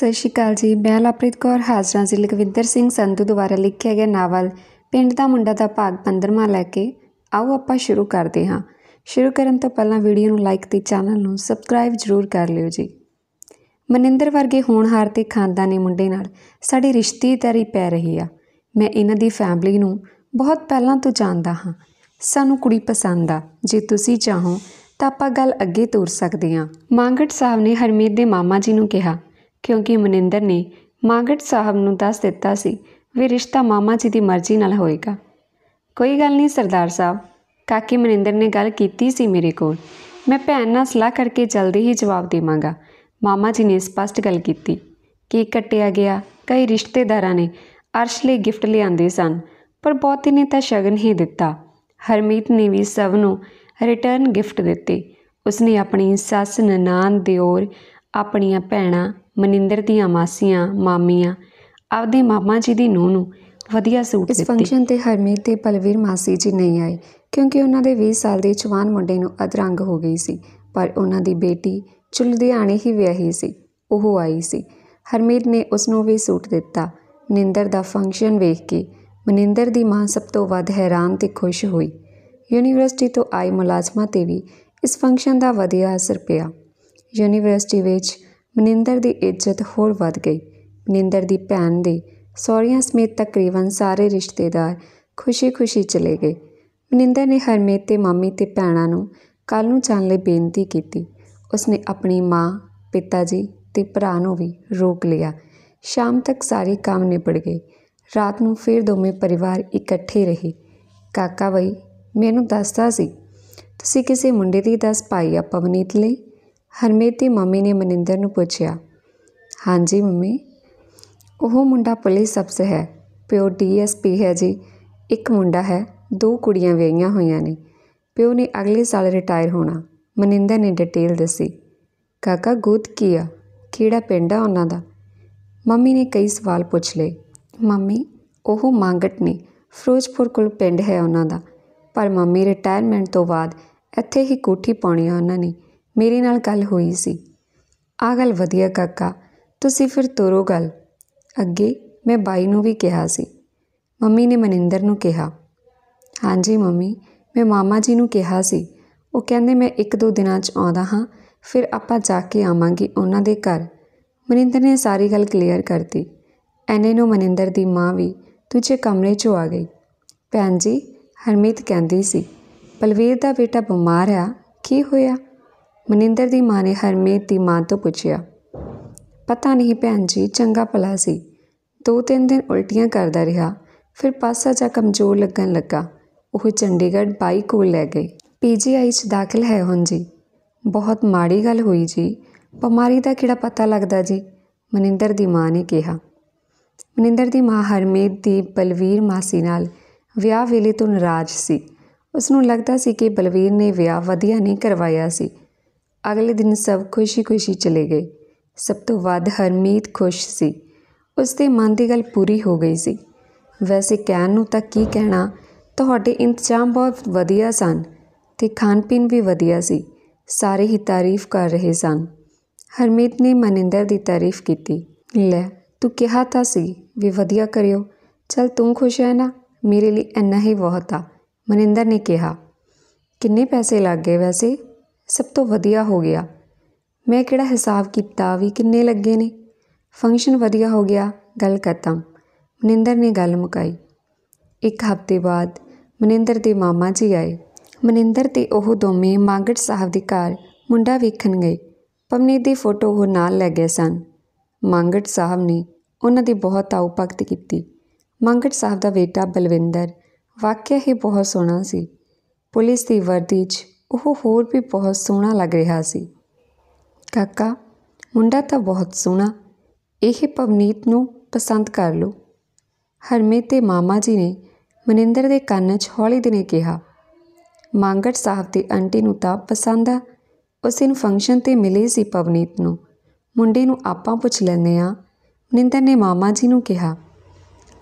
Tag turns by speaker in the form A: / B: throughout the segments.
A: ਸਤਿ ਸ਼੍ਰੀ ਅਕਾਲ ਜੀ ਮੈਂ ਲਪ੍ਰੀਤ ਕੌਰ ਹਾਜ਼ਰਾਂ ਜ਼ਿਲ੍ਹਾ ਕਵਿੰਦਰ ਸਿੰਘ ਸੰਧੂ ਦੁਆਰਾ ਲਿਖਿਆ ਗਿਆ ਨਾਵਲ ਪਿੰਡ ਦਾ ਮੁੰਡਾ ਦਾ ਭਾਗ 15ਵਾਂ ਲੈ ਕੇ ਆਓ ਆਪਾਂ ਸ਼ੁਰੂ ਕਰਦੇ ਹਾਂ ਸ਼ੁਰੂ ਕਰਨ ਤੋਂ ਪਹਿਲਾਂ ਵੀਡੀਓ ਨੂੰ ਲਾਈਕ ਤੇ ਚੈਨਲ ਨੂੰ ਸਬਸਕ੍ਰਾਈਬ ਜ਼ਰੂਰ ਕਰ ਲਿਓ ਜੀ ਮਨਿੰਦਰ ਵਰਗੇ ਹੋਣਹਾਰ ਤੇ ਖਾਨਦਾਨੀ ਮੁੰਡੇ ਨਾਲ ਸਾਡੀ ਰਿਸ਼ਤੇਦਾਰੀ ਪੈ ਰਹੀ ਆ ਮੈਂ ਇਹਨਾਂ ਦੀ ਫੈਮਿਲੀ ਨੂੰ ਬਹੁਤ ਪਹਿਲਾਂ ਤੋਂ ਜਾਣਦਾ ਹਾਂ ਸਾਨੂੰ ਕੁੜੀ ਪਸੰਦ ਆ ਜੇ ਤੁਸੀਂ ਚਾਹੋ ਤਾਂ ਆਪਾਂ ਗੱਲ ਅੱਗੇ ਤੋਰ ਸਕਦੇ ਹਾਂ ਮੰਗੜ ਸਾਹਿਬ ਨੇ ਹਰਮੀਤ ਦੇ ਮਾਮਾ ਜੀ ਨੂੰ ਕਿਹਾ ਕਿਉਂਕਿ ਮਨਿੰਦਰ ਨੇ ਮਾਗਟ ਸਾਹਿਬ ਨੂੰ ਦੱਸ ਦਿੱਤਾ ਸੀ ਵੀ ਰਿਸ਼ਤਾ ਮਾਮਾ ਜੀ ਦੀ ਮਰਜ਼ੀ ਨਾਲ ਹੋਏਗਾ ਕੋਈ ਗੱਲ ਨਹੀਂ ਸਰਦਾਰ ਸਾਹਿਬ ਕਾਕੀ ਮਨਿੰਦਰ ਨੇ ਗੱਲ ਕੀਤੀ ਸੀ ਮੇਰੇ ਕੋਲ ਮੈਂ ਭੈਣ ਨਾਲ ਸਲਾਹ ਕਰਕੇ ਜਲਦੀ ਹੀ ਜਵਾਬ ਦੇਵਾਂਗਾ ਮਾਮਾ ਜੀ ਨੇ ਸਪਸ਼ਟ ਗੱਲ ਕੀਤੀ ਕਿ ਕੱਟਿਆ ਗਿਆ ਕਈ ਰਿਸ਼ਤੇਦਾਰਾਂ ਨੇ ਅਰਸ਼ ਲਈ ਗਿਫਟ ਲਿਆਂਦੇ ਸਨ ਪਰ ਬਹੁਤੀ ਨੇ ਤਾਂ ਸ਼ਗਨ ਹੀ ਦਿੱਤਾ ਹਰਮੀਤ ਨੇ ਵੀ ਸਭ ਨੂੰ ਰਿਟਰਨ ਗਿਫਟ ਦਿੱਤੇ ਉਸਨੇ ਆਪਣੀ ਸੱਸ ਨਨਾਨ ਦਿਓਰ ਆਪਣੀਆਂ ਭੈਣਾਂ ਮਨਿੰਦਰ ਦੀਆਂ ਮਾਸੀਆਂ ਮਾਮੀਆਂ ਆਪਦੇ ਮਾਮਾ ਜੀ ਦੀ ਨੂੰ ਨੂੰ ਵਧੀਆ ਸੂਟ ਦਿੱਤੇ ਇਸ ਫੰਕਸ਼ਨ ਤੇ ਹਰਮੀਤ ਤੇ ਪਲਵੀਰ ਮਾਸੀ ਜੀ ਨਹੀਂ ਆਏ ਕਿਉਂਕਿ ਉਹਨਾਂ ਦੇ 20 ਸਾਲ ਦੇ ਜਵਾਨ ਮੁੰਡੇ ਨੂੰ ਅਧਰੰਗ ਹੋ ਗਈ ਸੀ ਪਰ ਉਹਨਾਂ ਦੀ ਬੇਟੀ ਚੁਲਦਿਆਣੇ ਹੀ ਵਿਆਹੀ ਸੀ ਉਹ ਆਈ ਸੀ ਹਰਮੀਤ ਨੇ ਉਸ ਨੂੰ ਵੀ ਸੂਟ ਦਿੱਤਾ ਮਨਿੰਦਰ ਦਾ ਫੰਕਸ਼ਨ ਵੇਖ ਕੇ ਮਨਿੰਦਰ ਦੀ ਮਾਂ ਸਭ ਤੋਂ ਵੱਧ ਹੈਰਾਨ ਤੇ ਖੁਸ਼ ਹੋਈ ਯੂਨੀਵਰਸਿਟੀ ਤੋਂ ਆਈ ਮੁਲਾਜ਼ਮਾ ਤੇ ਵੀ ਇਸ ਫੰਕਸ਼ਨ ਦਾ ਵਧੀਆ ਅਸਰ ਪਿਆ ਯੂਨੀਵਰਸਿਟੀ ਵਿੱਚ ਮਨਿੰਦਰ ਦੀ ਇੱਜ਼ਤ ਹੋਰ ਵੱਧ ਗਈ ਮਨਿੰਦਰ ਦੀ ਭੈਣ ਦੇ ਸੌਰੀਆਂ ਸਮੇਤ ਤਕਰੀਬਨ ਸਾਰੇ ਰਿਸ਼ਤੇਦਾਰ ਖੁਸ਼ੀ-ਖੁਸ਼ੀ ਚਲੇ ਗਏ ਮਨਿੰਦਰ ਨੇ ਹਰਮੇਤ ਤੇ ਮਾਮੀ ਤੇ ਭੈਣਾਂ ਨੂੰ ਕੱਲ ਨੂੰ ਜਾਣ ਲਈ ਬੇਨਤੀ ਕੀਤੀ ਉਸਨੇ ਆਪਣੀ ਮਾਂ ਪਿਤਾ ਜੀ ਤੇ ਭਰਾ ਨੂੰ ਵੀ ਰੋਕ ਲਿਆ ਸ਼ਾਮ ਤੱਕ ਸਾਰੇ ਕੰਮ ਨਿਪੜ ਗਏ ਰਾਤ ਨੂੰ ਫਿਰ ਦੋਵੇਂ ਪਰਿਵਾਰ ਇਕੱਠੇ ਰਹੇ ਕਾਕਾ ਬਈ ਮੈਨੂੰ ਦੱਸਦਾ ਸੀ ਤੁਸੀਂ ਕਿਸੇ ਮੁੰਡੇ ਦੀ ਦੱਸ ਪਾਈ ਆ ਪਵਨੀਤ ਲਈ ਹਰਮੀਤ ਦੀ ਮੰਮੀ ਨੇ ਮਨਿੰਦਰ ਨੂੰ ਪੁੱਛਿਆ ਹਾਂਜੀ ਮੰਮੀ ਉਹ ਮੁੰਡਾ ਪੁਲਿਸ ਅਫਸਰ ਹੈ ਪਿਓ ਡੀਐਸਪੀ ਹੈ ਜੀ ਇੱਕ ਮੁੰਡਾ ਹੈ ਦੋ ਕੁੜੀਆਂ ਵਿਆਹੀਆਂ ਹੋਈਆਂ ਨੇ ਪਿਓ ਨੇ ਅਗਲੇ ਸਾਲ ਰਿਟਾਇਰ ਹੋਣਾ ਮਨਿੰਦਰ ਨੇ ਡਿਟੇਲ ਦੱਸੀ ਕਾਕਾ ਗੋਦ ਕੀਆ ਕਿਹੜਾ ਪਿੰਡ ਆ ਉਹਨਾਂ ਦਾ ਮੰਮੀ ਨੇ ਕਈ ਸਵਾਲ ਪੁੱਛ ਲਏ ਮੰਮੀ ਉਹ ਮੰਗਟ ਨੇ ਫਿਰੋਜ਼ਪੁਰ ਕੋਲ ਪਿੰਡ ਹੈ ਉਹਨਾਂ ਦਾ ਪਰ ਮੰਮੀ ਰਿਟਾਇਰਮੈਂਟ ਤੋਂ ਬਾਅਦ ਇੱਥੇ ਹੀ ਕੋਠੀ ਪਾਉਣੀ ਆ ਉਹਨਾਂ ਨੇ ਮੇਰੇ ਨਾਲ ਗੱਲ ਹੋਈ ਸੀ ਆ ਗੱਲ ਵਧੀਆ ਕਾਕਾ ਤੁਸੀਂ ਫਿਰ ਤੋਰੋ ਗੱਲ ਅੱਗੇ ਮੈਂ ਬਾਈ ਨੂੰ ਵੀ ਕਿਹਾ ਸੀ ਮੰਮੀ ਨੇ ਮਨਿੰਦਰ ਨੂੰ ਕਿਹਾ ਹਾਂਜੀ ਮੰਮੀ ਮੈਂ ਮਾਮਾ ਜੀ ਨੂੰ ਕਿਹਾ ਸੀ ਉਹ ਕਹਿੰਦੇ ਮੈਂ ਇੱਕ ਦੋ ਦਿਨਾਂ 'ਚ ਆਉਂਦਾ ਹਾਂ ਫਿਰ ਆਪਾਂ ਜਾ ਕੇ ਆਵਾਂਗੇ ਉਹਨਾਂ ਦੇ ਘਰ ਮਨਿੰਦਰ ਨੇ ਸਾਰੀ ਗੱਲ ਕਲੀਅਰ ਕਰਤੀ ਐਨੇ ਨੂੰ ਮਨਿੰਦਰ ਦੀ ਮਾਂ ਵੀ ਦੂਜੇ ਕਮਰੇ 'ਚ ਆ ਗਈ ਭੈਣ ਜੀ ਹਰਮੀਤ ਕਹਿੰਦੀ ਸੀ ਬਲਵੀਰ ਦਾ ਬੇਟਾ ਬਿਮਾਰ ਆ ਕੀ ਹੋਇਆ ਮਨਿੰਦਰ ਦੀ ਮਾਂ ਨੇ ਹਰਮੀਤ ਦੀ ਮਾਂ ਤੋਂ ਪੁੱਛਿਆ ਪਤਾ ਨਹੀਂ ਭੈਣ ਜੀ ਚੰਗਾ ਭਲਾ ਸੀ ਦੋ ਤਿੰਨ ਦਿਨ ਉਲਟੀਆਂ ਕਰਦਾ ਰਿਹਾ ਫਿਰ ਪਾਸਾ ਜਾ ਕਮਜ਼ੋਰ ਲੱਗਣ ਲੱਗਾ ਉਹ ਚੰਡੀਗੜ੍ਹ ਬਾਈ ਕੋਲ ਲੈ ਗਏ ਪੀਜੀਆਈ 'ਚ ਦਾਖਲ ਹੈ ਹੁਣ ਜੀ ਬਹੁਤ ਮਾੜੀ ਗੱਲ ਹੋਈ ਜੀ ਬਿਮਾਰੀ ਦਾ ਕਿਹੜਾ ਪਤਾ ਲੱਗਦਾ ਜੀ ਮਨਿੰਦਰ ਦੀ ਮਾਂ ਨੇ ਕਿਹਾ ਮਨਿੰਦਰ ਦੀ ਮਾਂ ਹਰਮੀਤ ਦੀ ਬਲਵੀਰ ਮਾਸੀ ਨਾਲ ਵਿਆਹ ਵੇਲੇ ਤੋਂ ਨਾਰਾਜ਼ ਸੀ ਉਸ ਨੂੰ ਲੱਗਦਾ ਸੀ ਕਿ ਬਲਵੀਰ ਨੇ ਵਿਆਹ ਵਧੀਆ ਨਹੀਂ ਕਰਵਾਇਆ ਸੀ ਅਗਲੇ ਦਿਨ ਸਭ ਖੁਸ਼ੀ-ਖੁਸ਼ੀ ਚਲੇ ਗਏ। ਸਭ ਤੋਂ ਵੱਧ ਹਰਮੀਤ ਖੁਸ਼ ਸੀ। ਉਸ ਦੇ ਮਨ ਦੀ ਗੱਲ ਪੂਰੀ ਹੋ ਗਈ ਸੀ। ਵੈਸੇ ਕਹਿਣ ਨੂੰ ਤਾਂ ਕੀ ਕਹਿਣਾ, ਤੁਹਾਡੇ ਇੰਤਜ਼ਾਮ ਬਹੁਤ ਵਧੀਆ ਸਨ ਤੇ ਖਾਣ-ਪੀਣ ਵੀ ਵਧੀਆ ਸੀ। ਸਾਰੇ ਹੀ ਤਾਰੀਫ਼ ਕਰ ਰਹੇ ਸਨ। ਹਰਮੀਤ ਨੇ ਮਨਿੰਦਰ ਦੀ ਤਾਰੀਫ਼ ਕੀਤੀ। "ਲੈ, ਤੂੰ ਕਿਹਾ ਤਾਂ ਸੀ ਵੀ ਵਧੀਆ ਕਰਿਓ। ਚਲ ਤੂੰ ਖੁਸ਼ ਹੈ ਨਾ, ਮੇਰੇ ਲਈ ਇੰਨਾ ਹੀ ਬਹੁਤ ਆ," ਮਨਿੰਦਰ ਨੇ ਕਿਹਾ। "ਕਿੰਨੇ ਪੈਸੇ ਲੱਗੇ ਵੈਸੇ?" ਸਭ ਤੋਂ ਵਧੀਆ ਹੋ ਗਿਆ ਮੈਂ ਕਿਹੜਾ ਹਿਸਾਬ ਕੀਤਾ ਵੀ ਕਿੰਨੇ ਲੱਗੇ ਨੇ ਫੰਕਸ਼ਨ ਵਧੀਆ ਹੋ ਗਿਆ ਗੱਲ ਖਤਮ ਮਨਿੰਦਰ ਨੇ ਗੱਲ ਮੁਕਾਈ ਇੱਕ ਹਫ਼ਤੇ ਬਾਅਦ ਮਨਿੰਦਰ ਦੇ ਮਾਮਾ ਜੀ ਆਏ ਮਨਿੰਦਰ ਤੇ ਉਹ ਦੋਵੇਂ ਮਾਗੜ ਸਾਹਿਬ ਦੇ ਘਰ ਮੁੰਡਾ ਵੇਖਣ ਗਏ ਪਮਨੀ ਦੀ ਫੋਟੋ ਉਹ ਨਾਲ ਲੈ ਗਏ ਸਨ ਮਾਗੜ ਸਾਹਿਬ ਨੇ ਉਹਨਾਂ ਦੀ ਬਹੁਤ ਆਉ ਭਗਤ ਕੀਤੀ ਮੰਗਟ ਸਾਹਿਬ ਦਾ ਬੇਟਾ ਬਲਵਿੰਦਰ ਵਾਕਿਆ ਹੀ ਬਹੁਤ ਸੋਹਣਾ ਸੀ ਪੁਲਿਸ ਦੀ ਵਰਦੀ 'ਚ ਉਹ ਹੋਰ ਵੀ ਬਹੁਤ ਸੋਹਣਾ ਲੱਗ ਰਿਹਾ ਸੀ ਕਾਕਾ ਮੁੰਡਾ ਤਾਂ ਬਹੁਤ ਸੋਹਣਾ ਇਹ ਪਵਨੀਤ ਨੂੰ ਪਸੰਦ ਕਰ ਲਓ ਹਰਮੇ ਤੇ ਮਾਮਾ ਜੀ ਨੇ ਮਨਿੰਦਰ ਦੇ ਕੰਨ 'ਚ ਹੌਲੀ ਦਿਨੇ ਕਿਹਾ ਮੰਗੜ ਸਾਹਿਬ ਦੀ ਆਂਟੀ ਨੂੰ ਤਾਂ ਪਸੰਦ ਆ ਉਸ ਦਿਨ ਫੰਕਸ਼ਨ ਤੇ ਮਿਲੇ ਸੀ ਪਵਨੀਤ ਨੂੰ ਮੁੰਡੇ ਨੂੰ ਆਪਾਂ ਪੁੱਛ ਲੈਨੇ ਆ ਮਨਿੰਦਰ ਨੇ ਮਾਮਾ ਜੀ ਨੂੰ ਕਿਹਾ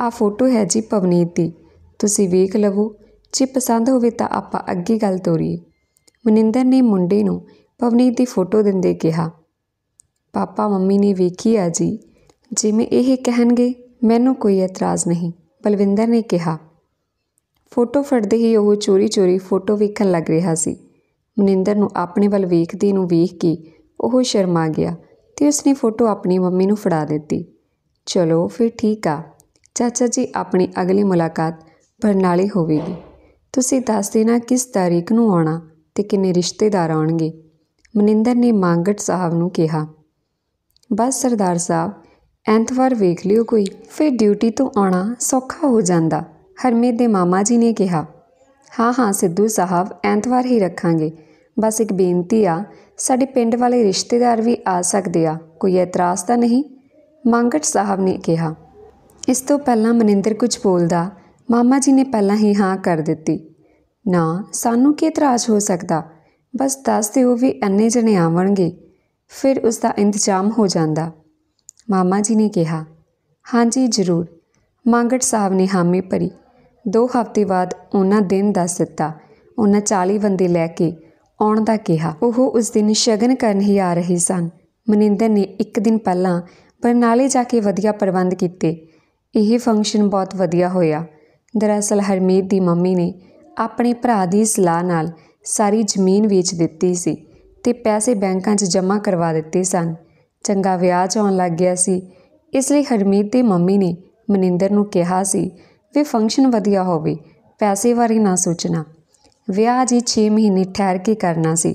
A: ਆ ਫੋਟੋ ਹੈ ਜੀ ਪਵਨੀਤ ਦੀ ਤੁਸੀਂ ਵੇਖ ਲਵੋ ਜੇ ਪਸੰਦ ਹੋਵੇ ਤਾਂ ਆਪਾਂ ਅੱਗੇ ਗੱਲ ਤੋਰੀਏ ਮਨਿੰਦਰ ਨੇ ਮੁੰਡੇ ਨੂੰ ਪਵਨੀਤ ਦੀ ਫੋਟੋ ਦਿੰਦੇ ਕਿਹਾ ਪਾਪਾ ਮੰਮੀ ਨੇ ਵੇਖੀ ਆ ਜੀ ਜਿਵੇਂ ਇਹ ਕਹਿਣਗੇ ਮੈਨੂੰ ਕੋਈ ਇਤਰਾਜ਼ ਨਹੀਂ ਬਲਵਿੰਦਰ ਨੇ ਕਿਹਾ ਫੋਟੋ ਫੜਦੇ ਹੀ ਉਹ ਚੋਰੀ-ਚੋਰੀ ਫੋਟੋ ਵੇਖਣ ਲੱਗ ਰਿਹਾ ਸੀ ਮਨਿੰਦਰ ਨੂੰ ਆਪਣੇ ਵੱਲ ਵੇਖਦੇ ਨੂੰ ਵੇਖ ਕੇ ਉਹ ਸ਼ਰਮਾ ਗਿਆ ਤੇ ਉਸਨੇ ਫੋਟੋ ਆਪਣੀ ਮੰਮੀ ਨੂੰ ਫੜਾ ਦਿੱਤੀ ਚਲੋ ਫਿਰ ਠੀਕ ਆ ਚਾਚਾ ਜੀ ਆਪਣੀ ਅਗਲੀ ਮੁਲਾਕਾਤ ਬਰਨਾਲੇ ਹੋਵੇਗੀ ਤੁਸੀਂ ਦੱਸ ਦੇਣਾ ਕਿਸ ਤਾਰੀਖ ਨੂੰ ਆਉਣਾ ਤੇ ਕਿੰਨੇ ਰਿਸ਼ਤੇਦਾਰ ਆਉਣਗੇ ਮਨਿੰਦਰ ਨੇ ਮੰਗਟ ਸਾਹਿਬ ਨੂੰ ਕਿਹਾ ਬਸ ਸਰਦਾਰ ਸਾਹਿਬ ਐਂਤਵਾਰ ਵੇਖ ਲਿਓ ਕੋਈ ਫਿਰ ਡਿਊਟੀ ਤੋਂ ਆਉਣਾ ਸੌਖਾ ਹੋ ਜਾਂਦਾ ਹਰਮੀਤ ਦੇ ਮਾਮਾ ਜੀ ਨੇ ਕਿਹਾ ਹਾਂ ਹਾਂ ਸਿੱਧੂ ਸਾਹਿਬ ਐਂਤਵਾਰ ਹੀ ਰੱਖਾਂਗੇ ਬਸ ਇੱਕ ਬੇਨਤੀ ਆ ਸਾਡੇ ਪਿੰਡ ਵਾਲੇ ਰਿਸ਼ਤੇਦਾਰ ਵੀ ਆ ਸਕਦੇ ਆ ਕੋਈ ਇਤਰਾਜ਼ ਤਾਂ ਨਹੀਂ ਮੰਗਟ ਸਾਹਿਬ ਨੇ ਕਿਹਾ ਇਸ ਤੋਂ ਪਹਿਲਾਂ ਮਨਿੰਦਰ ਕੁਝ ਬੋਲਦਾ ਮਾਮਾ ਜੀ ਨੇ ਪਹਿਲਾਂ ਹੀ ਹਾਂ ਕਰ ਦਿੱਤੀ ਨਾ ਸਾਨੂੰ ਕੀ ਇਤਰਾਜ਼ ਹੋ ਸਕਦਾ ਬਸ ਦੱਸ ਦਿਓ ਵੀ ਅੰਨੇ ਜਣੇ ਆਵਣਗੇ ਫਿਰ ਉਸ ਦਾ ਇੰਤਜ਼ਾਮ ਹੋ ਜਾਂਦਾ ਮਾਮਾ ਜੀ ਨੇ ਕਿਹਾ ਹਾਂਜੀ ਜ਼ਰੂਰ ਮੰਗੜ ਸਾਹਿਬ ਨੇ ਹਾਮੀ ਭਰੀ 2 ਹਫ਼ਤੇ ਬਾਅਦ ਉਹਨਾਂ ਦਿਨ ਦੱਸ ਦਿੱਤਾ ਉਹਨਾਂ 40 ਬੰਦੇ ਲੈ ਕੇ ਆਉਣ ਦਾ ਕਿਹਾ ਉਹ ਉਸ ਦਿਨ ਸ਼ਗਨ ਕਰਨ ਹੀ ਆ ਰਹੇ ਸਨ ਮਨਿੰਦਰ ਨੇ ਇੱਕ ਦਿਨ ਪਹਿਲਾਂ ਬਰਨਾਲੇ ਜਾ ਕੇ ਵਧੀਆ ਪ੍ਰਬੰਧ ਕੀਤੇ ਇਹ ਫੰਕਸ਼ਨ ਬਹੁਤ ਵਧੀਆ ਹੋਇਆ ਦਰਅਸਲ ਹਰਮੀਤ ਦੀ ਮੰਮੀ ਨੇ ਆਪਣੇ ਭਰਾ ਦੀ ਸਲਾਹ ਨਾਲ ਸਾਰੀ ਜ਼ਮੀਨ ਵੇਚ ਦਿੱਤੀ ਸੀ ਤੇ ਪੈਸੇ ਬੈਂਕਾਂ 'ਚ ਜਮ੍ਹਾਂ ਕਰਵਾ ਦਿੱਤੇ ਸਨ ਚੰਗਾ ਵਿਆਹ ਆਉਣ ਲੱਗ ਗਿਆ ਸੀ ਇਸ ਲਈ ਹਰਮੀਤ ਦੀ ਮੰਮੀ ਨੇ ਮਨਿੰਦਰ ਨੂੰ ਕਿਹਾ ਸੀ ਵੀ ਫੰਕਸ਼ਨ ਵਧੀਆ ਹੋਵੇ ਪੈਸੇ ਬਾਰੇ ਨਾ ਸੋਚਣਾ ਵਿਆਹ ਜੀ 6 ਮਹੀਨੇ ਠਹਿਰ ਕੇ ਕਰਨਾ ਸੀ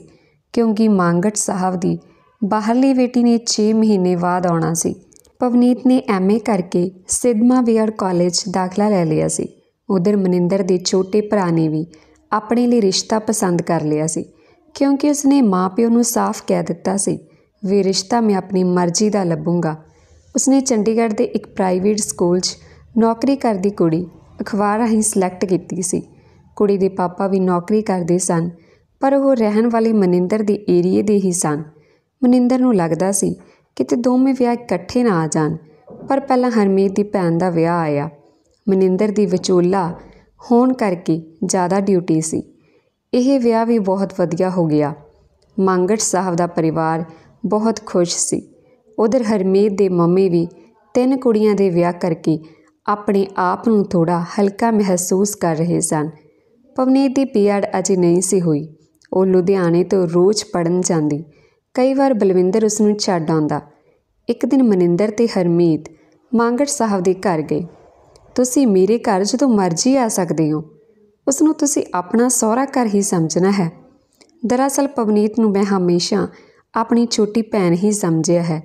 A: ਕਿਉਂਕਿ ਮੰਗਟ ਸਾਹਿਬ ਦੀ ਬਾਹਰਲੀ ਬੇਟੀ ਨੇ 6 ਮਹੀਨੇ ਬਾਅਦ ਆਉਣਾ ਸੀ ਪਵਨੀਤ ਨੇ ਐਮਏ ਕਰਕੇ ਸਿਦਮਾ ਵੇਅਰ ਕਾਲਜ ਦਾਖਲਾ ਲੈ ਲਿਆ ਸੀ ਉਧਰ ਮਨਿੰਦਰ ਦੇ ਛੋਟੇ ਭਰਾ ਨੇ ਵੀ ਆਪਣੇ ਲਈ ਰਿਸ਼ਤਾ ਪਸੰਦ ਕਰ ਲਿਆ ਸੀ ਕਿਉਂਕਿ ਉਸਨੇ ਮਾਪਿਓ ਨੂੰ ਸਾਫ਼ ਕਹਿ ਦਿੱਤਾ ਸੀ ਵੀ ਰਿਸ਼ਤਾ ਮੈਂ ਆਪਣੀ ਮਰਜ਼ੀ ਦਾ ਲੱਭੂੰਗਾ ਉਸਨੇ ਚੰਡੀਗੜ੍ਹ ਦੇ ਇੱਕ ਪ੍ਰਾਈਵੇਟ ਸਕੂਲ 'ਚ ਨੌਕਰੀ ਕਰਦੀ ਕੁੜੀ ਅਖਬਾਰ ਰਾਹੀਂ ਸਿਲੈਕਟ ਕੀਤੀ ਸੀ ਕੁੜੀ ਦੇ ਪਾਪਾ ਵੀ ਨੌਕਰੀ ਕਰਦੇ ਸਨ ਪਰ ਉਹ ਰਹਿਣ ਵਾਲੇ ਮਨਿੰਦਰ ਦੇ ਏਰੀਏ ਦੇ ਹੀ ਸਨ ਮਨਿੰਦਰ ਨੂੰ ਲੱਗਦਾ ਸੀ ਕਿਤੇ ਦੋਵੇਂ ਵਿਆਹ ਇਕੱਠੇ ਨਾ ਆ ਜਾਣ ਪਰ ਪਹਿਲਾਂ ਹਰਮੀਤ ਦੀ ਭੈਣ ਦਾ ਵਿਆਹ ਆਇਆ ਮਨਿੰਦਰ ਦੀ ਵਿਚੋਲਾ ਹੋਣ ਕਰਕੇ ਜ਼ਿਆਦਾ ਡਿਊਟੀ ਸੀ ਇਹ ਵਿਆਹ ਵੀ ਬਹੁਤ ਵਧੀਆ ਹੋ ਗਿਆ ਮੰਗੜ ਸਾਹਿਬ ਦਾ ਪਰਿਵਾਰ ਬਹੁਤ ਖੁਸ਼ ਸੀ ਉਧਰ ਹਰਮੀਤ ਦੇ ਮੰਮੀ ਵੀ ਤਿੰਨ ਕੁੜੀਆਂ ਦੇ ਵਿਆਹ ਕਰਕੇ ਆਪਣੇ ਆਪ ਨੂੰ ਥੋੜਾ ਹਲਕਾ ਮਹਿਸੂਸ ਕਰ ਰਹੇ ਸਨ ਪਵਨੀਤ ਦੀ ਪੀਆਰ ਅਜੇ ਨਹੀਂ ਸੀ ਹੋਈ ਉਹ ਲੁਧਿਆਣੇ ਤੋਂ ਰੋਜ਼ ਪੜਨ ਜਾਂਦੀ ਕਈ ਵਾਰ ਬਲਵਿੰਦਰ ਉਸ ਨੂੰ ਛੱਡ ਆਉਂਦਾ ਇੱਕ ਦਿਨ ਮਨਿੰਦਰ ਤੇ ਹਰਮੀਤ ਮੰਗੜ ਸਾਹਿਬ ਦੇ ਘਰ ਗਏ ਤੁਸੀਂ ਮੇਰੇ ਘਰ ਜਦੋਂ ਮਰਜ਼ੀ ਆ ਸਕਦੇ ਹੋ ਉਸ ਨੂੰ ਤੁਸੀਂ ਆਪਣਾ ਸਹੁਰਾ ਘਰ ਹੀ ਸਮਝਣਾ ਹੈ ਦਰਅਸਲ ਪਵਨੀਤ ਨੂੰ ਮੈਂ ਹਮੇਸ਼ਾ ਆਪਣੀ ਛੋਟੀ ਭੈਣ ਹੀ ਸਮਝਿਆ ਹੈ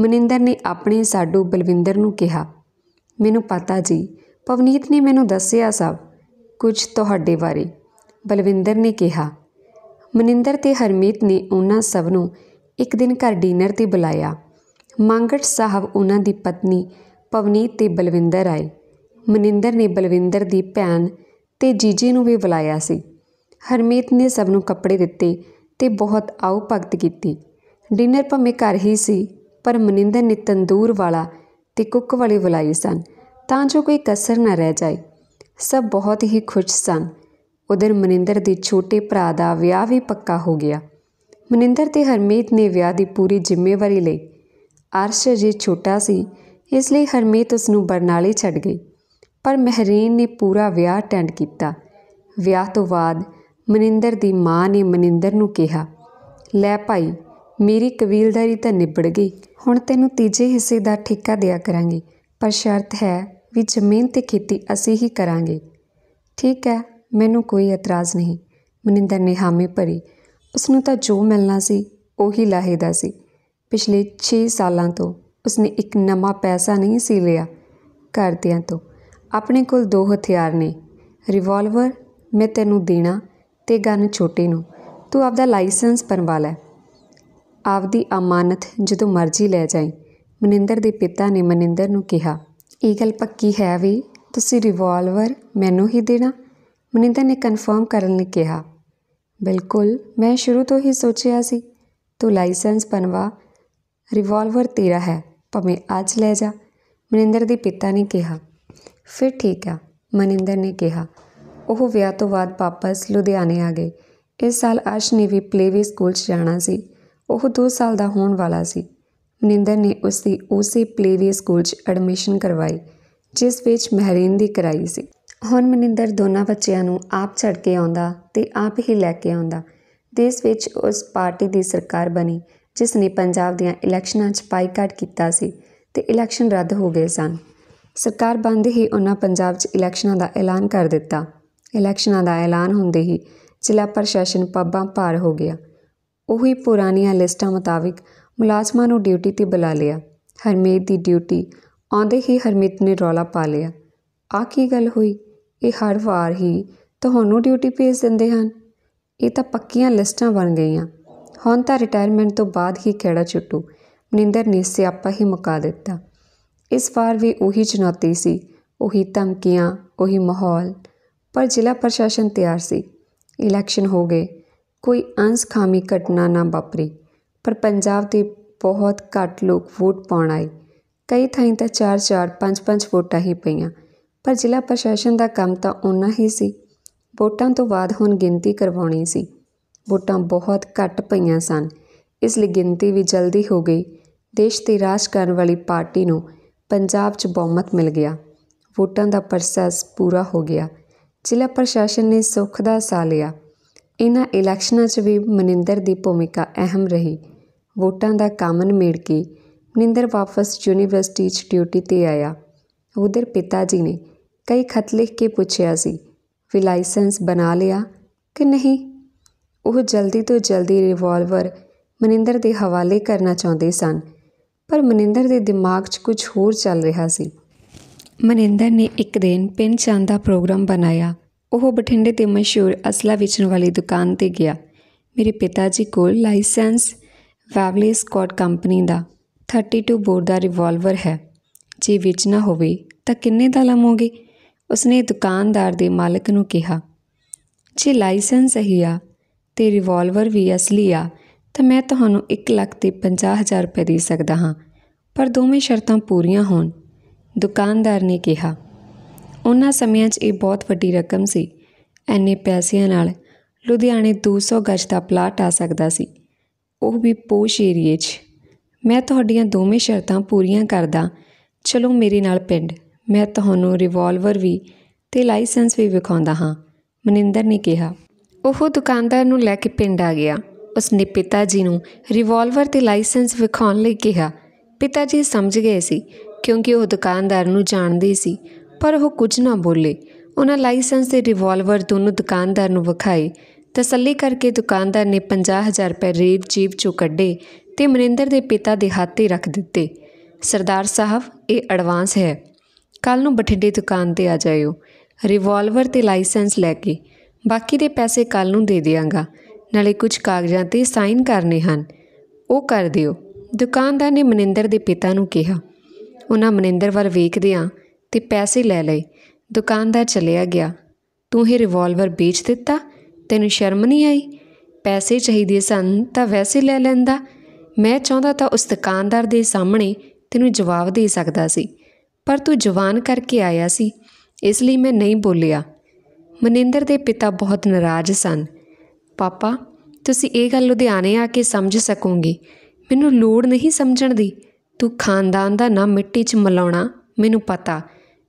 A: ਮਨਿੰਦਰ ਨੇ ਆਪਣੇ ਸਾਡੂ ਬਲਵਿੰਦਰ ਨੂੰ ਕਿਹਾ ਮੈਨੂੰ ਪਤਾ ਜੀ ਪਵਨੀਤ ਨੇ ਮੈਨੂੰ ਦੱਸਿਆ ਸਭ ਕੁਝ ਤੁਹਾਡੇ ਬਾਰੇ ਬਲਵਿੰਦਰ ਨੇ ਕਿਹਾ ਮਨਿੰਦਰ ਤੇ ਹਰਮੀਤ ਨੇ ਉਹਨਾਂ ਸਭ ਨੂੰ ਇੱਕ ਦਿਨ ਘਰ ਡਿਨਰ ਤੇ ਬੁਲਾਇਆ ਮੰਗਟ ਸਾਹਿਬ ਉਹਨਾਂ ਦੀ ਪਤਨੀ ਪਵਨੀਤ ਤੇ ਬਲਵਿੰਦਰ ਆਏ ਮਨਿੰਦਰ ਨੇ ਬਲਵਿੰਦਰ ਦੀ ਭੈਣ ਤੇ ਜੀਜੇ ਨੂੰ ਵੀ ਬੁਲਾਇਆ ਸੀ ਹਰਮੀਤ ਨੇ ਸਭ ਨੂੰ ਕੱਪੜੇ ਦਿੱਤੇ ਤੇ ਬਹੁਤ ਆਉ ਭਗਤ ਕੀਤੀ ਡਿਨਰ ਭਾਵੇਂ ਘਰ ਹੀ ਸੀ ਪਰ ਮਨਿੰਦਰ ਨੇ ਤੰਦੂਰ ਵਾਲਾ ਤੇ ਕੁੱਕ ਵਾਲੇ ਬੁਲਾਏ ਸਨ ਤਾਂ ਜੋ ਕੋਈ ਕਸਰ ਨਾ ਰਹਿ ਜਾਏ ਸਭ ਬਹੁਤ ਹੀ ਖੁਸ਼ ਸਨ ਉਧਰ ਮਨਿੰਦਰ ਦੇ ਛੋਟੇ ਭਰਾ ਦਾ ਵਿਆਹ ਵੀ ਪੱਕਾ ਹੋ ਗਿਆ ਮਨਿੰਦਰ ਤੇ ਹਰਮੀਤ ਨੇ ਵਿਆਹ ਦੀ ਪੂਰੀ ਜ਼ਿੰਮੇਵਾਰੀ ਲਈ ਅਰਸ਼ ਜੀ ਛੋਟਾ ਸੀ ਇਸ ਲਈ ਹਰਮੀਤ ਉਸ ਨੂੰ ਬਰਨਾਲੇ ਛੱਡ ਗਈ ਪਰ ਮਹਿਰੀਨ ਨੇ ਪੂਰਾ ਵਿਆਹ ਅਟੈਂਡ ਕੀਤਾ ਵਿਆਹ ਤੋਂ ਬਾਅਦ ਮਨਿੰਦਰ ਦੀ ਮਾਂ ਨੇ ਮਨਿੰਦਰ ਨੂੰ ਕਿਹਾ ਲੈ ਭਾਈ ਮੇਰੀ ਕਬੀਲਦਾਰੀ ਤਾਂ ਨਿਬੜ ਗਈ ਹੁਣ ਤੈਨੂੰ ਤੀਜੇ ਹਿੱਸੇ ਦਾ ਠੇਕਾ ਦਿਆ ਕਰਾਂਗੇ ਪਰ ਸ਼ਰਤ ਹੈ ਵੀ ਜ਼ਮੀਨ ਤੇ ਖੇਤੀ ਅਸੀਂ ਹੀ ਕਰਾਂਗੇ ਠੀਕ ਹੈ ਮੈਨੂੰ ਕੋਈ ਇਤਰਾਜ਼ ਨਹੀਂ ਮਨਿੰਦਰ ਨੇ ਹਾਮੀ ਭਰੀ ਉਸ ਨੂੰ ਤਾਂ ਜੋ ਮਿਲਣਾ ਸੀ ਉਹੀ ਲਾਹੇਦਾ ਸੀ ਪਿਛਲੇ 6 ਸਾਲਾਂ ਤੋਂ ਉਸਨੇ ਇੱਕ ਨਵਾਂ ਪੈਸਾ ਨਹੀਂ ਸੀ ਲਿਆ ਘਰਦਿਆਂ ਤੋਂ ਆਪਣੇ ਕੋਲ ਦੋ ਹਥਿਆਰ ਨੇ ਰਿਵਾਲਵਰ ਮੈਂ ਤੈਨੂੰ ਦੇਣਾ ਤੇ ਗਨ ਛੋਟੇ ਨੂੰ ਤੂੰ ਆਪਦਾ ਲਾਇਸੈਂਸ ਬਣਵਾ ਲੈ ਆਪਦੀ ਅਮਾਨਤ ਜਦੋਂ ਮਰਜ਼ੀ ਲੈ ਜਾਈ ਮਨਿੰਦਰ ਦੇ ਪਿਤਾ ਨੇ ਮਨਿੰਦਰ ਨੂੰ ਕਿਹਾ ਇਹ ਗੱਲ ਪੱਕੀ ਹੈ ਵੀ ਤੁਸੀਂ ਰਿਵਾਲਵਰ ਮੈਨੂੰ ਹੀ ਦੇਣਾ ਮਨਿੰਦਰ ਨੇ ਕਨਫਰਮ ਕਰਨ ਲਈ ਕਿਹਾ ਬਿਲਕੁਲ ਮੈਂ ਸ਼ੁਰੂ ਤੋਂ ਹੀ ਸੋਚਿਆ ਸੀ ਤੂੰ ਲਾਇਸੈਂਸ ਬਣਵਾ ਰਿਵਾਲਵਰ ਤੇਰਾ ਹੈ ਭਵੇਂ ਅੱਜ ਲੈ ਜਾ ਮਨਿੰਦਰ ਦੇ ਪਿਤਾ ਨੇ ਕਿਹਾ ਫਿਰ ਠੀਕ ਆ ਮਨਿੰਦਰ ਨੇ ਕਿਹਾ ਉਹ ਵਿਆਹ ਤੋਂ ਬਾਅਦ ਵਾਪਸ ਲੁਧਿਆਣੇ ਆ ਗਏ ਇਸ ਸਾਲ ਅਰਸ਼ ਨੇ ਵੀ ਪਲੇਵੇ ਸਕੂਲ 'ਚ ਜਾਣਾ ਸੀ ਉਹ 2 ਸਾਲ ਦਾ ਹੋਣ ਵਾਲਾ ਸੀ ਮਨਿੰਦਰ ਨੇ ਉਸ ਦੀ ਉਸੇ ਪਲੇਵੇ ਸਕੂਲ 'ਚ ਐਡਮਿਸ਼ਨ ਕਰਵਾਈ ਜਿਸ ਵਿੱਚ ਮਹਿਰੀਨ ਦੀ ਕਰਾਈ ਸੀ ਹੁਣ ਮਨਿੰਦਰ ਦੋਨਾਂ ਬੱਚਿਆਂ ਨੂੰ ਆਪ ਛੱਡ ਕੇ ਆਉਂਦਾ ਤੇ ਆਪ ਹੀ ਲੈ ਕੇ ਆਉਂਦਾ ਦੇਸ਼ ਵਿੱਚ ਉਸ ਪਾਰਟੀ ਦੀ ਸਰਕਾਰ ਬਣੀ ਜਿਸ ਨੇ ਪੰਜਾਬ ਦੀਆਂ ਇਲੈਕਸ਼ਨਾਂ 'ਚ ਪਾਈਕਾਟ ਕੀਤਾ ਸੀ ਤੇ ਇਲੈਕਸ਼ਨ ਰੱਦ ਹੋ ਗਏ ਸਨ ਸਰਕਾਰ ਬੰਦ ਹੀ ਉਹਨਾਂ ਪੰਜਾਬ 'ਚ ਇਲੈਕਸ਼ਨਾਂ ਦਾ ਐਲਾਨ ਕਰ ਦਿੱਤਾ ਇਲੈਕਸ਼ਨਾਂ ਦਾ ਐਲਾਨ ਹੁੰਦੇ ਹੀ ਜ਼ਿਲ੍ਹਾ ਪ੍ਰਸ਼ਾਸਨ ਪੱਬਾਂ ਭਾਰ ਹੋ ਗਿਆ ਉਹੀ ਪੁਰਾਣੀਆਂ ਲਿਸਟਾਂ ਮੁਤਾਬਿਕ ਮੁਲਾਜ਼ਮਾਂ ਨੂੰ ਡਿਊਟੀ ਤੇ ਬੁਲਾ ਲਿਆ ਹਰਮੀਤ ਦੀ ਡਿਊਟੀ ਆਉਂਦੇ ਹੀ ਹਰਮੀਤ ਨੇ ਰੌਲਾ ਪਾ ਲਿਆ ਆ ਕੀ ਗੱਲ ਹੋਈ ਇਹ ਹਰ ਵਾਰ ਹੀ ਤੁਹਾਨੂੰ ਡਿਊਟੀ ਭੇਜ ਦਿੰਦੇ ਹਨ ਇਹ ਤਾਂ ਪੱਕੀਆਂ ਲਿਸਟਾਂ ਬਣ ਗਈਆਂ ਹੁਣ ਤਾਂ ਰਿਟਾਇਰਮੈਂਟ ਤੋਂ ਬਾਅਦ ਹੀ ਕਿਹੜਾ ਛੁੱਟੂ ਮਨਿੰਦਰ ਨੇ ਸਿਆਪਾ ਹੀ ਮੁਕਾ ਦਿੱਤਾ ਇਸ ਵਾਰ ਵੀ ਉਹੀ ਚੁਣੌਤੀ ਸੀ ਉਹੀ ਧਮਕੀਆਂ ਉਹੀ ਮਾਹੌਲ ਪਰ ਜ਼ਿਲ੍ਹਾ ਪ੍ਰਸ਼ਾਸਨ ਤਿਆਰ ਸੀ ਇਲੈਕਸ਼ਨ ਹੋ ਗਏ ਕੋਈ ਅਨਸਖਾਮੀ ਘਟਨਾ ਨਾ ਵਾਪਰੀ ਪਰ ਪੰਜਾਬ ਦੇ ਬਹੁਤ ਘੱਟ ਲੋਕ ਵੋਟ ਪਾਉਣ ਆਏ ਕਈ ਥਾਈਂ ਤਾਂ 4-4 5-5 ਵੋਟਾਂ ਹੀ ਪਈਆਂ ਪਰ ਜ਼ਿਲ੍ਹਾ ਪ੍ਰਸ਼ਾਸਨ ਦਾ ਕੰਮ ਤਾਂ ਉਨਾ ਹੀ ਸੀ ਵੋਟਾਂ ਤੋਂ ਬਾਅਦ ਹੁਣ ਗਿਣਤੀ ਕਰਵਾਉਣੀ ਸੀ ਵੋਟਾਂ ਬਹੁਤ ਘੱਟ ਪਈਆਂ ਸਨ ਇਸ ਲਈ ਗਿਣਤੀ ਵੀ ਜਲਦੀ ਹੋ ਗਈ ਦੇਸ਼ ਤੇ ਰਾਜ ਕਰਨ ਵਾਲੀ ਪਾਰਟੀ ਨੂੰ ਪੰਜਾਬ 'ਚ ਬਹੁਮਤ ਮਿਲ ਗਿਆ ਵੋਟਾਂ ਦਾ ਪ੍ਰੋਸੈਸ ਪੂਰਾ ਹੋ ਗਿਆ ਜ਼ਿਲ੍ਹਾ ਪ੍ਰਸ਼ਾਸਨ ਨੇ ਸੁੱਖ ਦਾ ਸਾਹ ਲਿਆ ਇਹਨਾਂ ਇਲੈਕਸ਼ਨਾਂ 'ਚ ਵੀ ਮਨਿੰਦਰ ਦੀ ਭੂਮਿਕਾ ਅਹਿਮ ਰਹੀ ਵੋਟਾਂ ਦਾ ਕਾਮਨ ਮੇੜ ਕੇ ਮਨਿੰਦਰ ਵਾਪਸ ਯੂਨੀਵਰਸਿਟੀ 'ਚ ਡਿਊਟੀ ਤੇ ਆਇਆ ਉਧਰ ਪਿਤਾ ਜੀ ਨੇ ਕਈ ਖਤ ਲਿਖ ਕੇ ਪੁੱਛਿਆ ਸੀ ਵੀ ਲਾਇਸੈਂਸ ਬਣਾ ਲਿਆ ਕਿ ਨਹੀਂ ਉਹ ਜਲਦੀ ਤੋਂ ਜਲਦੀ ਰਿਵਾਲਵਰ ਮਨਿੰਦਰ ਦੇ ਹਵਾਲੇ ਕਰਨਾ ਚਾਹੁੰਦੇ ਸਨ ਪਰ ਮਨਿੰਦਰ ਦੇ ਦਿਮਾਗ 'ਚ ਕੁਝ ਹੋਰ ਚੱਲ ਰਿਹਾ ਸੀ ਮਨਿੰਦਰ ਨੇ ਇੱਕ ਦਿਨ ਪਿੰਡ ਚੰਦ ਦਾ ਪ੍ਰੋਗਰਾਮ ਬਣਾਇਆ ਉਹ ਬਠਿੰਡੇ ਤੇ ਮਸ਼ਹੂਰ ਅਸਲਾ ਵੇਚਣ ਵਾਲੀ ਦੁਕਾਨ ਤੇ ਗਿਆ ਮੇਰੇ ਪਿਤਾ ਜੀ ਕੋਲ ਲਾਇਸੈਂਸ ਵੈਵਲੇ ਸਕਾਟ ਕੰਪਨੀ ਦਾ 32 ਬੋਰ ਦਾ ਰਿਵਾਲਵਰ ਹੈ ਜੇ ਵੇਚਣਾ ਹੋਵੇ ਤਾਂ ਕਿੰਨੇ ਦਾ ਲਮੋਗੇ ਉਸਨੇ ਦੁਕਾਨਦਾਰ ਦੇ ਮਾਲਕ ਨੂੰ ਕਿਹਾ ਜੇ ਲਾਇਸੈਂਸ ਸਹੀ ਆ ਤੇ ਰਿਵਾਲਵਰ ਵੀ ਅਸਲੀ ਆ ਤਾਂ ਮੈਂ ਤੁਹਾਨੂੰ 1 ਲੱਖ ਤੇ 50000 ਰੁਪਏ ਦੇ ਸਕਦਾ ਹਾਂ ਪਰ ਦੋਵੇਂ ਸ਼ਰਤਾਂ ਪੂਰੀਆਂ ਹੋਣ ਦੁਕਾਨਦਾਰ ਨੇ ਕਿਹਾ ਉਹਨਾਂ ਸਮਿਆਂ 'ਚ ਇਹ ਬਹੁਤ ਵੱਡੀ ਰਕਮ ਸੀ ਐਨੇ ਪੈਸਿਆਂ ਨਾਲ ਲੁਧਿਆਣੇ 200 ਗਜ ਦਾ ਪਲਾਟ ਆ ਸਕਦਾ ਸੀ ਉਹ ਵੀ ਪੋਸ਼ ਏਰੀਏ 'ਚ ਮੈਂ ਤੁਹਾਡੀਆਂ ਦੋਵੇਂ ਸ਼ਰਤਾਂ ਪੂਰੀਆਂ ਕਰਦਾ ਚਲੋ ਮੇਰੇ ਨਾਲ ਪਿੰਡ ਮੈਂ ਤੁਹਾਨੂੰ ਰਿਵਾਲਵਰ ਵੀ ਤੇ ਲਾਇਸੈਂਸ ਵੀ ਵਿਖਾਉਂਦਾ ਹਾਂ ਮਨਿੰਦਰ ਨੇ ਕਿਹਾ ਉਹ ਦੁਕਾਨਦਾਰ ਨੂੰ ਲੈ ਕੇ ਪਿੰਡ ਆ ਗਿਆ ਉਸ ਨੇ ਪਿਤਾ ਜੀ ਨੂੰ ਰਿਵਾਲਵਰ ਤੇ ਲਾਇਸੈਂਸ ਵਿਖਾਉਣ ਲਈ ਕਿਹਾ ਪਿਤਾ ਜੀ ਸਮਝ ਗਏ ਸੀ ਕਿਉਂਕਿ ਉਹ ਦੁਕਾਨਦਾਰ ਨੂੰ ਜਾਣਦੇ ਸੀ ਪਰ ਉਹ ਕੁਝ ਨਾ ਬੋਲੇ ਉਹਨਾਂ ਲਾਇਸੈਂਸ ਤੇ ਰਿਵਾਲਵਰ ਦੋਨੋਂ ਦੁਕਾਨਦਾਰ ਨੂੰ ਵਿਖਾਏ ਤਸੱਲੀ ਕਰਕੇ ਦੁਕਾਨਦਾਰ ਨੇ 50000 ਰੁਪਏ ਰੇਤ ਜੀਬ ਚੋਂ ਕੱਢੇ ਤੇ ਮਨਿੰਦਰ ਦੇ ਪਿਤਾ ਦੇ ਹੱਥੇ ਰੱਖ ਦਿੱਤੇ ਸਰਦਾਰ ਸਾਹਿਬ ਇਹ ਐਡਵਾਂਸ ਹੈ ਕੱਲ ਨੂੰ ਬਠਿੰਡੇ ਦੁਕਾਨ ਤੇ ਆ ਜਾਇਓ ਰਿਵਾਲਵਰ ਤੇ ਲਾਇਸੈਂਸ ਲੈ ਕੇ ਬਾਕੀ ਦੇ ਪੈਸੇ ਕੱਲ ਨੂੰ ਦੇ ਦਿਆਂਗਾ ਨਾਲੇ ਕੁਝ ਕਾਗਜ਼ਾਂ ਤੇ ਸਾਈਨ ਕਰਨੇ ਹਨ ਉਹ ਕਰ ਦਿਓ ਦੁਕਾਨਦਾਰ ਨੇ ਮਨਿੰਦਰ ਦੇ ਪਿਤਾ ਨੂੰ ਕਿਹਾ ਉਹਨਾਂ ਮਨਿੰਦਰ ਵੱਲ ਵੇਖਦਿਆਂ ਤੇ ਪੈਸੇ ਲੈ ਲਏ ਦੁਕਾਨਦਾਰ ਚਲਿਆ ਗਿਆ ਤੂੰ ਇਹ ਰਿਵਾਲਵਰ ਵੇਚ ਦਿੱਤਾ ਤੈਨੂੰ ਸ਼ਰਮ ਨਹੀਂ ਆਈ ਪੈਸੇ ਚਾਹੀਦੇ ਸਨ ਤਾਂ ਵੈਸੇ ਲੈ ਲੈਂਦਾ ਮੈਂ ਚਾਹੁੰਦਾ ਤਾਂ ਉਸ ਦੁਕਾਨਦਾਰ ਦੇ ਸਾਹਮਣੇ ਤੈਨੂੰ ਜਵਾਬ ਦੇ ਸਕਦਾ ਸੀ ਪਰ ਤੂੰ ਜਵਾਨ ਕਰਕੇ ਆਇਆ ਸੀ ਇਸ ਲਈ ਮੈਂ ਨਹੀਂ ਬੋਲਿਆ ਮਨਿੰਦਰ ਦੇ ਪਿਤਾ ਬਹੁਤ ਨਾਰਾਜ਼ ਸਨ ਪਾਪਾ ਤੁਸੀਂ ਇਹ ਗੱਲ ਲੁਧਿਆਣੇ ਆ ਕੇ ਸਮਝ ਸਕੋਗੇ ਮੈਨੂੰ ਲੋੜ ਨਹੀਂ ਸਮਝਣ ਦੀ ਤੂੰ ਖਾਨਦਾਨ ਦਾ ਨਾ ਮਿੱਟੀ 'ਚ ਮਲਾਉਣਾ ਮੈਨੂੰ ਪਤਾ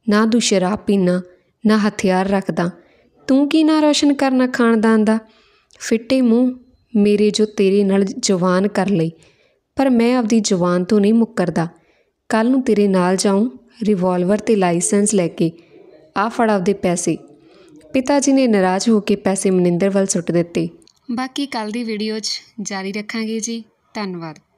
A: ਨਾ ਤੂੰ ਸ਼ਰਾਬ ਪੀਣਾ ਨਾ ਹਥਿਆਰ ਰੱਖਦਾ ਤੂੰ ਕੀ ਨਾ ਰੋਸ਼ਨ ਕਰਨਾ ਖਾਨਦਾਨ ਦਾ ਫਿੱਟੇ ਮੂੰਹ ਮੇਰੇ ਜੋ ਤੇਰੇ ਨਾਲ ਜਵਾਨ ਕਰ ਲਈ ਪਰ ਮੈਂ ਆਪਦੀ ਜਵਾਨ ਤੋਂ ਨਹੀਂ ਮੁੱਕਰਦਾ ਕੱਲ ਨੂੰ ਤੇਰੇ ਨਾਲ ਜਾਉਂ ਰਿਵਾਲਵਰ ਤੇ ਲਾਇਸੈਂਸ ਲੈ ਕੇ ਆ ਫੜ ਆਪਦੇ ਪੈਸੇ ਪਿਤਾ ਜੀ ਨੇ ਨਾਰਾਜ਼ ਹੋ ਕੇ ਪੈਸੇ ਮਨਿੰਦਰ ਵੱਲ ਸੁੱਟ ਦਿੱਤੇ ਬਾਕੀ ਕੱਲ ਦੀ ਵੀਡੀਓ 'ਚ ਜਾਰੀ ਰੱਖਾਂਗੇ ਜੀ ਧੰਨਵਾਦ